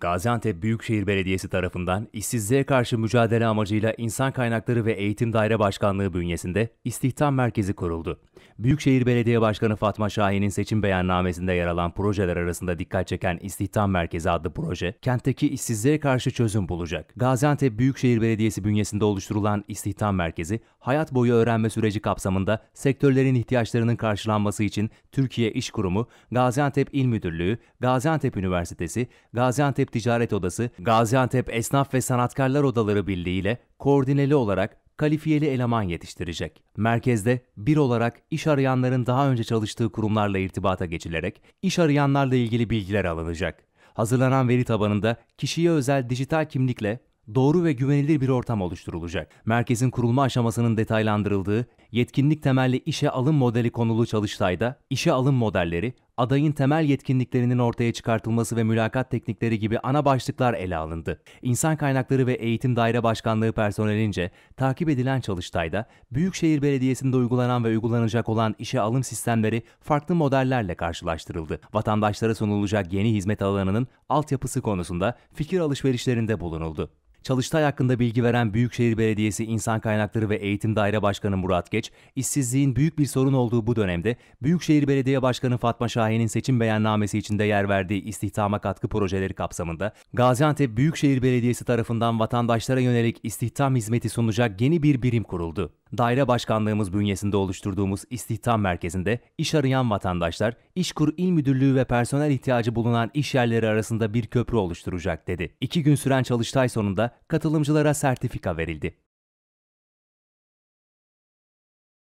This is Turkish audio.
Gaziantep Büyükşehir Belediyesi tarafından işsizliğe karşı mücadele amacıyla İnsan Kaynakları ve Eğitim Daire Başkanlığı bünyesinde istihdam merkezi kuruldu. Büyükşehir Belediye Başkanı Fatma Şahin'in seçim beyannamesinde yer alan projeler arasında dikkat çeken İstihdam Merkezi adlı proje, kentteki işsizliğe karşı çözüm bulacak. Gaziantep Büyükşehir Belediyesi bünyesinde oluşturulan İstihdam Merkezi, hayat boyu öğrenme süreci kapsamında sektörlerin ihtiyaçlarının karşılanması için Türkiye İş Kurumu, Gaziantep İl Müdürlüğü, Gaziantep Üniversitesi, Gaziantep Ticaret Odası, Gaziantep Esnaf ve Sanatkarlar Odaları Birliği ile koordineli olarak kalifiyeli eleman yetiştirecek. Merkezde bir olarak iş arayanların daha önce çalıştığı kurumlarla irtibata geçilerek iş arayanlarla ilgili bilgiler alınacak. Hazırlanan veri tabanında kişiye özel dijital kimlikle doğru ve güvenilir bir ortam oluşturulacak. Merkezin kurulma aşamasının detaylandırıldığı, yetkinlik temelli işe alım modeli konulu çalıştayda işe alım modelleri, adayın temel yetkinliklerinin ortaya çıkartılması ve mülakat teknikleri gibi ana başlıklar ele alındı. İnsan Kaynakları ve Eğitim Daire Başkanlığı personelince takip edilen çalıştayda Büyükşehir Belediyesi'nde uygulanan ve uygulanacak olan işe alım sistemleri farklı modellerle karşılaştırıldı. Vatandaşlara sunulacak yeni hizmet alanının altyapısı konusunda fikir alışverişlerinde bulunuldu. Çalıştay hakkında bilgi veren Büyükşehir Belediyesi İnsan Kaynakları ve Eğitim Daire Başkanı Murat Geç, işsizliğin büyük bir sorun olduğu bu dönemde Büyükşehir Belediye Başkanı Fatma Şahin'in seçim beyannamesi içinde yer verdiği istihdama katkı projeleri kapsamında Gaziantep Büyükşehir Belediyesi tarafından vatandaşlara yönelik istihdam hizmeti sunacak yeni bir birim kuruldu. Daire Başkanlığımız bünyesinde oluşturduğumuz istihdam merkezinde iş arayan vatandaşlar, İşkur İl Müdürlüğü ve personel ihtiyacı bulunan iş yerleri arasında bir köprü oluşturacak dedi. İki gün süren çalıştay sonunda katılımcılara sertifika verildi.